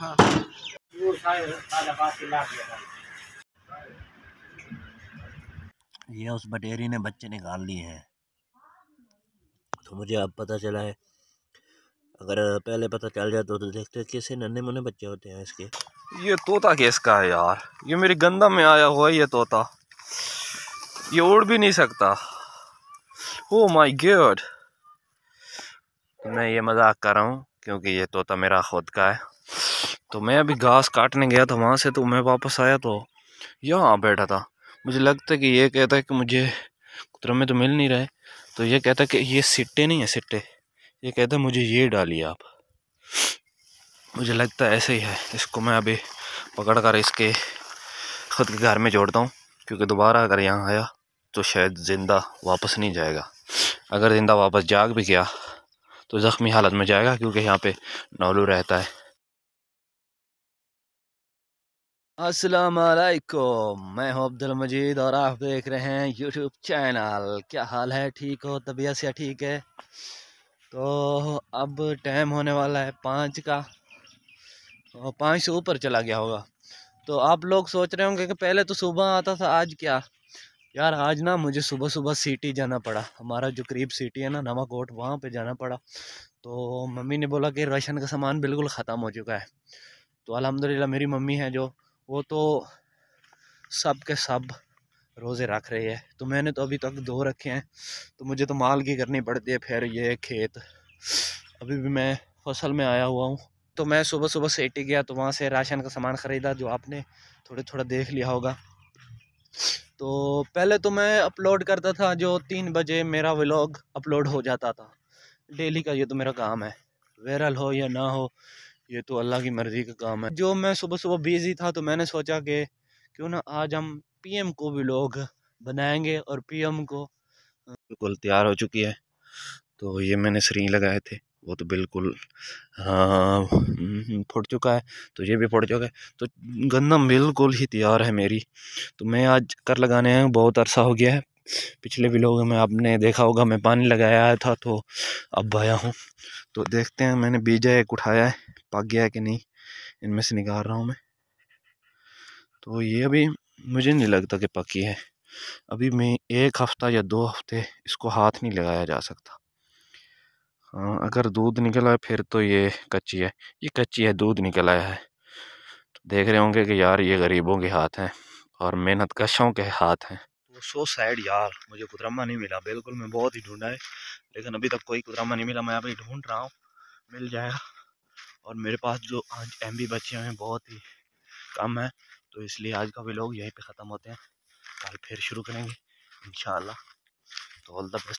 हाँ। ये उस बटेरी ने बच्चे निकाल लिए हैं तो मुझे अब पता चला है अगर पहले पता चल जाता तो, तो देखते कैसे नन्हे मुन्ने बच्चे होते हैं इसके ये तोता किसका है यार ये मेरी गंदा में आया हुआ है ये तोता ये उड़ भी नहीं सकता ओ माई गेड मैं ये मजाक कर रहा हूँ क्योंकि ये तोता मेरा खुद का है तो मैं अभी घास काटने गया था वहाँ से तो मैं वापस आया तो यहाँ बैठा था मुझे लगता है कि ये कहता है कि मुझे कुतरा में तो मिल नहीं रहे तो ये कहता है कि ये सिट्टे नहीं है सिट्टे ये कहता है मुझे ये डालिए आप मुझे लगता है ऐसे ही है इसको मैं अभी पकड़ कर इसके ख़ुद के घर में जोड़ता हूँ क्योंकि दोबारा अगर यहाँ आया तो शायद ज़िंदा वापस नहीं जाएगा अगर ज़िंदा वापस जाग भी गया तो ज़ख्मी हालत में जाएगा क्योंकि यहाँ पे नौलू रहता है असलकुम मैं हूँ अब्दुल मजीद और आप देख रहे हैं यूट्यूब चैनल क्या हाल है ठीक हो तबीयत से ठीक है तो अब टाइम होने वाला है पाँच का और तो पाँच से ऊपर चला गया होगा तो आप लोग सोच रहे होंगे कि पहले तो सुबह आता था आज क्या यार आज ना मुझे सुबह सुबह सिटी जाना पड़ा हमारा जो करीब सिटी है ना नवाकोट वहाँ पर जाना पड़ा तो मम्मी ने बोला कि राशन का सामान बिल्कुल ख़त्म हो चुका है तो अलहमदिल्ला मेरी मम्मी है जो वो तो सब के सब रोज़े रख रहे हैं तो मैंने तो अभी तक दो रखे हैं तो मुझे तो माल की करनी पड़ती है फिर ये खेत अभी भी मैं फसल में आया हुआ हूँ तो मैं सुबह सुबह सेटी गया तो वहाँ से राशन का सामान ख़रीदा जो आपने थोड़े थोड़ा देख लिया होगा तो पहले तो मैं अपलोड करता था जो तीन बजे मेरा व्लॉग अपलोड हो जाता था डेली का ये तो मेरा काम है वायरल हो या ना हो ये तो अल्लाह की मर्ज़ी का काम है जो मैं सुबह सुबह बिज़ी था तो मैंने सोचा कि क्यों ना आज हम पीएम को भी लोग बनाएंगे और पीएम को बिल्कुल तैयार हो चुकी है तो ये मैंने सरी लगाए थे वो तो बिल्कुल हम्म, फुट चुका है तो ये भी फुट चुका है तो गंदम बिल्कुल ही तैयार है मेरी तो मैं आज कर लगाने हैं बहुत अरसा हो गया है पिछले लोगों में आपने देखा होगा मैं पानी लगाया था तो अब आया हूँ तो देखते हैं मैंने बीजा एक उठाया है पक गया है कि नहीं इनमें से निकाल रहा हूँ मैं तो ये अभी मुझे नहीं लगता कि पकी है अभी मैं एक हफ़्ता या दो हफ्ते इसको हाथ नहीं लगाया जा सकता हाँ अगर दूध निकला है फिर तो ये कच्ची है ये कच्ची है दूध निकल आया है तो देख रहे होंगे कि यार ये गरीबों के हाथ हैं और मेहनत कशों के हाथ हैं सो सैड यार मुझे कुदरामा नहीं मिला बिल्कुल मैं बहुत ही ढूंढा है लेकिन अभी तक कोई कुतरामा नहीं मिला मैं अभी ढूंढ रहा हूँ मिल जाएगा और मेरे पास जो आज एम बचे हुए हैं बहुत ही कम है तो इसलिए आज का व्लॉग यहीं पे ख़त्म होते हैं कल फिर शुरू करेंगे इन तो ऑल द बेस्ट